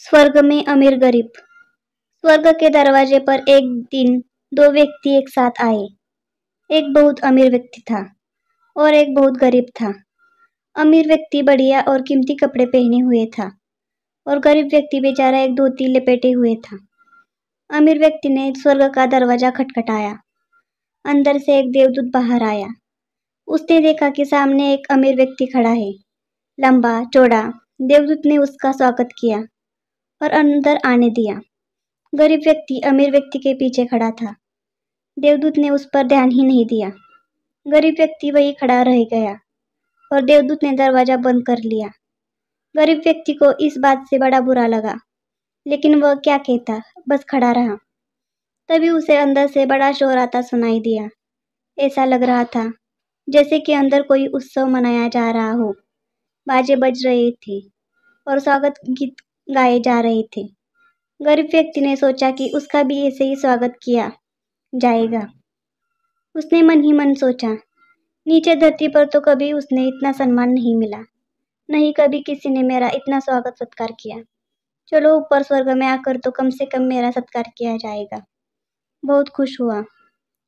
स्वर्ग में अमीर गरीब स्वर्ग के दरवाजे पर एक दिन दो व्यक्ति एक साथ आए एक बहुत अमीर व्यक्ति था और एक बहुत गरीब था अमीर व्यक्ति बढ़िया और कीमती कपड़े पहने हुए था और गरीब व्यक्ति बेचारा एक धोती लपेटे हुए था अमीर व्यक्ति ने स्वर्ग का दरवाजा खटखटाया अंदर से एक देवदूत बाहर आया उसने देखा कि सामने एक अमीर व्यक्ति खड़ा है लंबा चौड़ा देवदूत ने उसका स्वागत किया और अंदर आने दिया गरीब व्यक्ति अमीर व्यक्ति के पीछे खड़ा था देवदूत ने उस पर ध्यान ही नहीं दिया गरीब व्यक्ति वही खड़ा रह गया और देवदूत ने दरवाज़ा बंद कर लिया गरीब व्यक्ति को इस बात से बड़ा बुरा लगा लेकिन वह क्या कहता बस खड़ा रहा तभी उसे अंदर से बड़ा शोर आता सुनाई दिया ऐसा लग रहा था जैसे कि अंदर कोई उत्सव मनाया जा रहा हो बाजे बज रहे थे और स्वागत गीत गाए जा रहे थे गरीब व्यक्ति ने सोचा कि उसका भी ऐसे ही स्वागत किया जाएगा उसने मन ही मन सोचा नीचे धरती पर तो कभी उसने इतना सम्मान नहीं मिला नहीं कभी किसी ने मेरा इतना स्वागत सत्कार किया चलो ऊपर स्वर्ग में आकर तो कम से कम मेरा सत्कार किया जाएगा बहुत खुश हुआ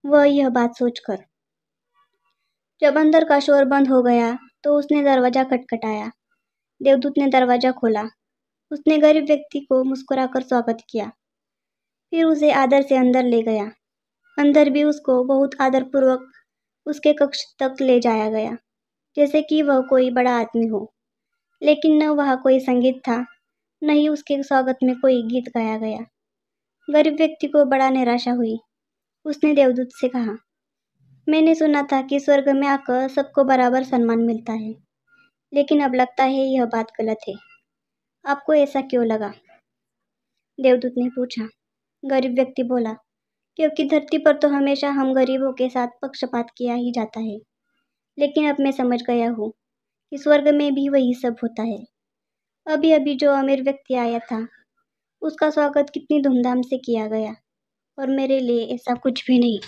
वह यह बात सोचकर जब अंदर का शोर बंद हो गया तो उसने दरवाज़ा खटखटाया देवदूत ने दरवाज़ा खोला उसने गरीब व्यक्ति को मुस्कुराकर स्वागत किया फिर उसे आदर से अंदर ले गया अंदर भी उसको बहुत आदरपूर्वक उसके कक्ष तक ले जाया गया जैसे कि वह कोई बड़ा आदमी हो लेकिन न वह कोई संगीत था न ही उसके स्वागत में कोई गीत गाया गया गरीब व्यक्ति को बड़ा निराशा हुई उसने देवदूत से कहा मैंने सुना था कि स्वर्ग में आकर सबको बराबर सम्मान मिलता है लेकिन अब लगता है यह बात गलत है आपको ऐसा क्यों लगा देवदूत ने पूछा गरीब व्यक्ति बोला क्योंकि धरती पर तो हमेशा हम गरीबों के साथ पक्षपात किया ही जाता है लेकिन अब मैं समझ गया हूँ कि स्वर्ग में भी वही सब होता है अभी अभी जो अमीर व्यक्ति आया था उसका स्वागत कितनी धूमधाम से किया गया और मेरे लिए ऐसा कुछ भी नहीं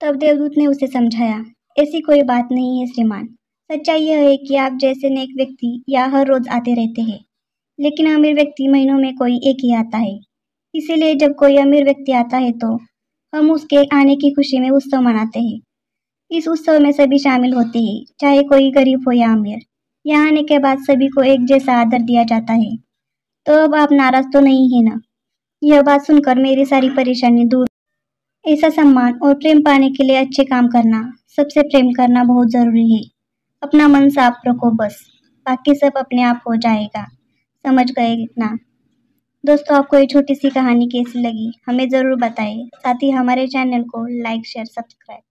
तब देवदूत ने उसे समझाया ऐसी कोई बात नहीं है श्रीमान सच्चाई यह है कि आप जैसे नेक व्यक्ति यहाँ हर रोज़ आते रहते हैं लेकिन अमीर व्यक्ति महीनों में कोई एक ही आता है इसीलिए जब कोई अमीर व्यक्ति आता है तो हम उसके आने की खुशी में उत्सव मनाते हैं इस उत्सव में सभी शामिल होते हैं चाहे कोई गरीब हो या अमीर यहाँ आने के बाद सभी को एक जैसा आदर दिया जाता है तो अब आप नाराज तो नहीं है ना यह बात सुनकर मेरी सारी परेशानी दूर ऐसा सम्मान और प्रेम पाने के लिए अच्छे काम करना सबसे प्रेम करना बहुत ज़रूरी है अपना मन साफ रखो बस बाकी सब अपने आप हो जाएगा समझ गए लिखना दोस्तों आपको ये छोटी सी कहानी कैसी लगी हमें ज़रूर बताइए साथ ही हमारे चैनल को लाइक शेयर सब्सक्राइब